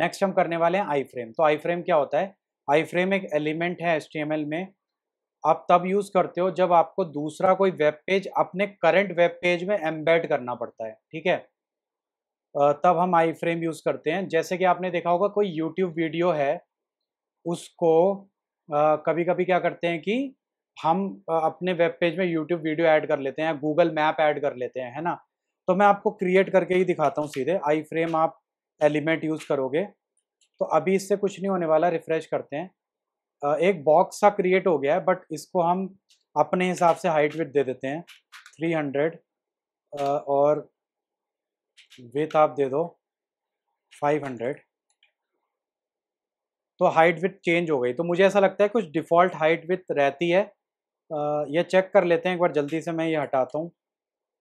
next हम करने वाले हैं आई फ्रेम तो आई फ्रेम क्या होता है आई फ्रेम एक एलिमेंट है एल में आप तब यूज़ करते हो जब आपको दूसरा कोई वेब पेज अपने करंट वेब पेज में एम्बेड करना पड़ता है ठीक है तब हम आई फ्रेम यूज़ करते हैं जैसे कि आपने देखा होगा कोई यूट्यूब वीडियो है उसको कभी कभी क्या करते हैं कि हम अपने वेब पेज में यूट्यूब वीडियो ऐड कर लेते हैं गूगल मैप ऐड कर लेते हैं है ना तो मैं आपको क्रिएट करके ही दिखाता हूँ सीधे आई फ्रेम आप एलिमेंट यूज़ करोगे तो अभी इससे कुछ नहीं होने वाला रिफ़्रेश करते हैं एक बॉक्स सा क्रिएट हो गया है बट इसको हम अपने हिसाब से हाइट विथ दे देते हैं 300 और विथ आप दे दो 500 तो हाइट विथ चेंज हो गई तो मुझे ऐसा लगता है कुछ डिफ़ॉल्ट हाइट विथ रहती है ये चेक कर लेते हैं एक बार जल्दी से मैं ये हटाता हूँ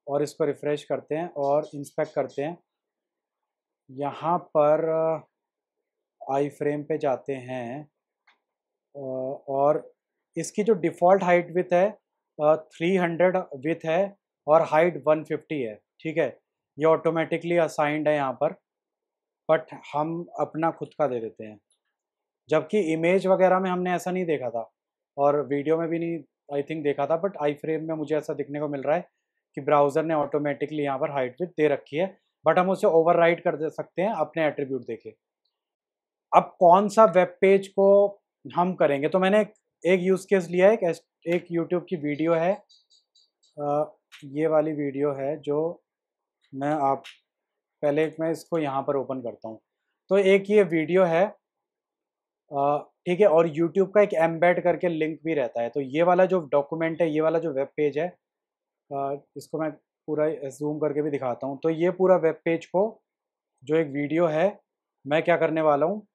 और इसको रिफ़्रेश करते हैं और इंस्पेक्ट करते हैं यहाँ पर आई फ्रेम पे जाते हैं और इसकी जो डिफ़ॉल्ट हाइट विथ है थ्री हंड्रेड विथ है और हाइट वन फिफ्टी है ठीक है ये ऑटोमेटिकली असाइंड है यहाँ पर बट हम अपना खुद का दे देते हैं जबकि इमेज वगैरह में हमने ऐसा नहीं देखा था और वीडियो में भी नहीं आई थिंक देखा था बट आई फ्रेम में मुझे ऐसा दिखने को मिल रहा है कि ब्राउज़र ने ऑटोमेटिकली यहाँ पर हाइट विथ दे रखी है बट हम उसे ओवर कर दे सकते हैं अपने एट्रीब्यूट देखे अब कौन सा वेब पेज को हम करेंगे तो मैंने एक यूज़ केस लिया है एक यूट्यूब की वीडियो है ये वाली वीडियो है जो मैं आप पहले मैं इसको यहाँ पर ओपन करता हूँ तो एक ये वीडियो है ठीक है और यूट्यूब का एक एम्बेड करके लिंक भी रहता है तो ये वाला जो डॉक्यूमेंट है ये वाला जो वेब पेज है इसको मैं पूरा जूम करके भी दिखाता हूँ तो ये पूरा वेब पेज को जो एक वीडियो है मैं क्या करने वाला हूँ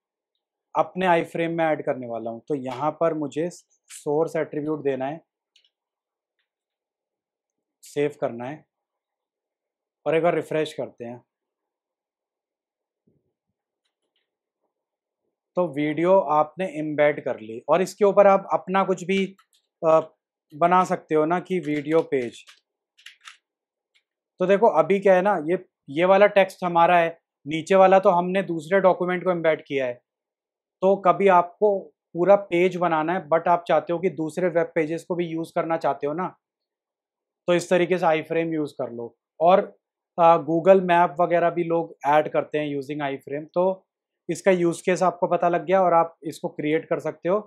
अपने आई फ्रेम में ऐड करने वाला हूँ तो यहाँ पर मुझे सोर्स एट्रीब्यूट देना है सेव करना है और एक बार रिफ्रेश करते हैं तो वीडियो आपने एम्बेड कर ली और इसके ऊपर आप अपना कुछ भी बना सकते हो ना कि वीडियो पेज तो देखो अभी क्या है ना ये ये वाला टेक्स्ट हमारा है नीचे वाला तो हमने दूसरे डॉक्यूमेंट को एम्बेड किया है तो कभी आपको पूरा पेज बनाना है बट आप चाहते हो कि दूसरे वेब पेजेस को भी यूज़ करना चाहते हो ना तो इस तरीके से आई फ्रेम यूज़ कर लो और गूगल मैप वगैरह भी लोग ऐड करते हैं यूजिंग आई फ्रेम तो इसका यूज़ केस आपको पता लग गया और आप इसको क्रिएट कर सकते हो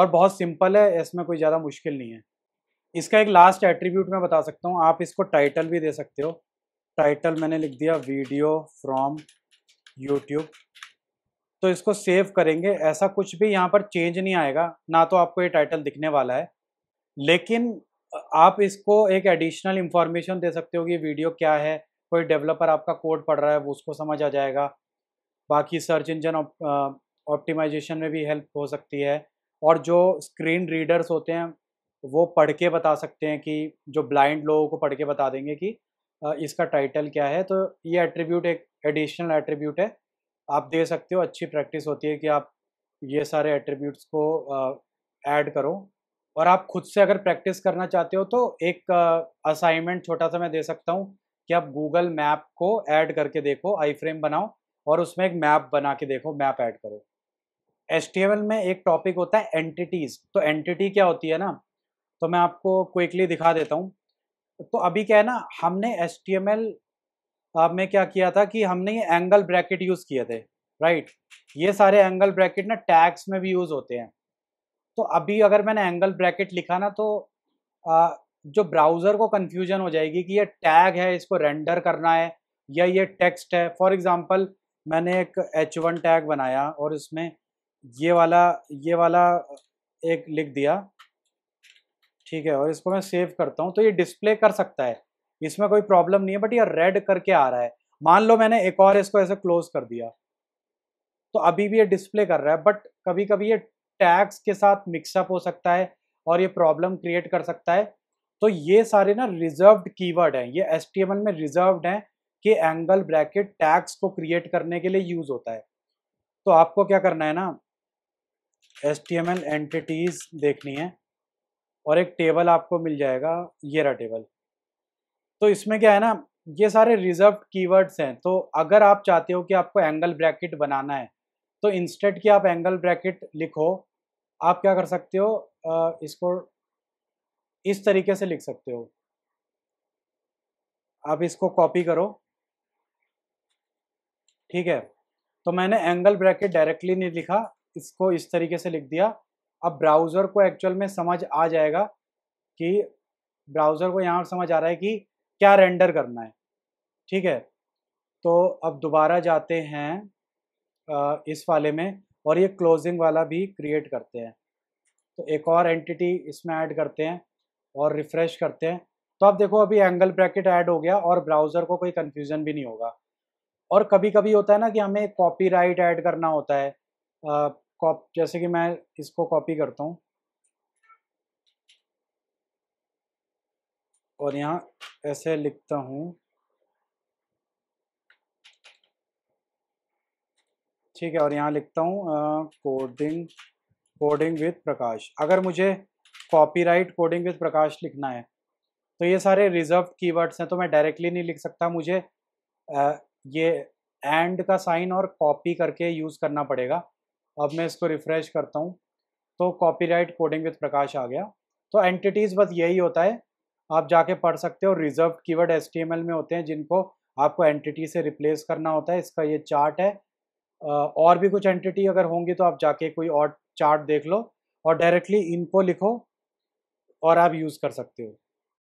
और बहुत सिंपल है इसमें कोई ज़्यादा मुश्किल नहीं है इसका एक लास्ट एट्रीब्यूट मैं बता सकता हूँ आप इसको टाइटल भी दे सकते हो टाइटल मैंने लिख दिया वीडियो फ्रॉम यूट्यूब तो इसको सेव करेंगे ऐसा कुछ भी यहाँ पर चेंज नहीं आएगा ना तो आपको ये टाइटल दिखने वाला है लेकिन आप इसको एक एडिशनल इंफॉर्मेशन दे सकते हो कि वीडियो क्या है कोई डेवलपर आपका कोड पढ़ रहा है वो उसको समझ आ जाएगा बाकी सर्च इंजन ऑप्टिमाइजेशन में भी हेल्प हो सकती है और जो स्क्रीन रीडर्स होते हैं वो पढ़ के बता सकते हैं कि जो ब्लाइंड लोगों को पढ़ के बता देंगे कि इसका टाइटल क्या है तो ये एट्रीब्यूट एक एडिशनल एट्रीब्यूट है आप दे सकते हो अच्छी प्रैक्टिस होती है कि आप ये सारे एट्रीब्यूट्स को ऐड करो और आप खुद से अगर प्रैक्टिस करना चाहते हो तो एक असाइनमेंट छोटा सा मैं दे सकता हूँ कि आप गूगल मैप को ऐड करके देखो आई फ्रेम बनाओ और उसमें एक मैप बना के देखो मैप ऐड करो एस में एक टॉपिक होता है एंटिटीज़ तो एंटिटी क्या होती है ना तो मैं आपको क्विकली दिखा देता हूँ तो अभी क्या है ना हमने एस टी एम एल में क्या किया था कि हमने ये एंगल ब्रैकेट यूज़ किए थे राइट ये सारे एंगल ब्रैकेट ना टैक्स में भी यूज़ होते हैं तो अभी अगर मैंने एंगल ब्रैकेट लिखा ना तो आ, जो ब्राउज़र को कन्फ्यूजन हो जाएगी कि ये टैग है इसको रेंडर करना है या ये टेक्स्ट है फॉर एग्ज़ाम्पल मैंने एक एच वन टैग बनाया और इसमें ये वाला ये वाला एक लिख दिया ठीक है और इसको मैं सेव करता हूँ तो ये डिस्प्ले कर सकता है इसमें कोई प्रॉब्लम नहीं है बट ये रेड करके आ रहा है मान लो मैंने एक और इसको ऐसे क्लोज कर दिया तो अभी भी ये डिस्प्ले कर रहा है बट कभी कभी ये टैग्स के साथ मिक्सअप हो सकता है और ये प्रॉब्लम क्रिएट कर सकता है तो ये सारे ना रिजर्व्ड कीवर्ड हैं ये एस में रिजर्व्ड हैं कि एंगल ब्रैकेट टैग्स को क्रिएट करने के लिए यूज़ होता है तो आपको क्या करना है ना H T M L entities देखनी है और एक टेबल आपको मिल जाएगा ये रहा टेबल तो इसमें क्या है ना ये सारे रिजर्व कीवर्ड्स हैं तो अगर आप चाहते हो कि आपको एंगल ब्रैकेट बनाना है तो इंस्टेंट कि आप एंगल ब्रैकेट लिखो आप क्या कर सकते हो इसको इस तरीके से लिख सकते हो आप इसको कॉपी करो ठीक है तो मैंने एंगल ब्रैकेट डायरेक्टली नहीं लिखा इसको इस तरीके से लिख दिया अब ब्राउज़र को एक्चुअल में समझ आ जाएगा कि ब्राउज़र को यहाँ समझ आ रहा है कि क्या रेंडर करना है ठीक है तो अब दोबारा जाते हैं इस वाले में और ये क्लोजिंग वाला भी क्रिएट करते हैं तो एक और एंटिटी इसमें ऐड करते हैं और रिफ़्रेश करते हैं तो आप देखो अभी एंगल ब्रैकेट ऐड हो गया और ब्राउज़र को कोई कन्फ्यूज़न भी नहीं होगा और कभी कभी होता है ना कि हमें कॉपी राइट ऐड करना होता है कॉप जैसे कि मैं इसको कॉपी करता हूँ और यहाँ ऐसे लिखता हूँ ठीक है और यहाँ लिखता हूँ कोडिंग कोडिंग विद प्रकाश अगर मुझे कॉपीराइट कोडिंग विद प्रकाश लिखना है तो ये सारे रिजर्व कीवर्ड्स हैं तो मैं डायरेक्टली नहीं लिख सकता मुझे आ, ये एंड का साइन और कॉपी करके यूज़ करना पड़ेगा अब मैं इसको रिफ़्रेश करता हूँ तो कॉपीराइट कोडिंग विद प्रकाश आ गया तो एंटिटीज़ बस यही होता है आप जाके पढ़ सकते हो रिजर्व कीवर्ड एस में होते हैं जिनको आपको एंटिटी से रिप्लेस करना होता है इसका ये चार्ट है और भी कुछ एंटिटी अगर होंगी तो आप जाके कोई और चार्ट देख लो और डायरेक्टली इनको लिखो और आप यूज़ कर सकते हो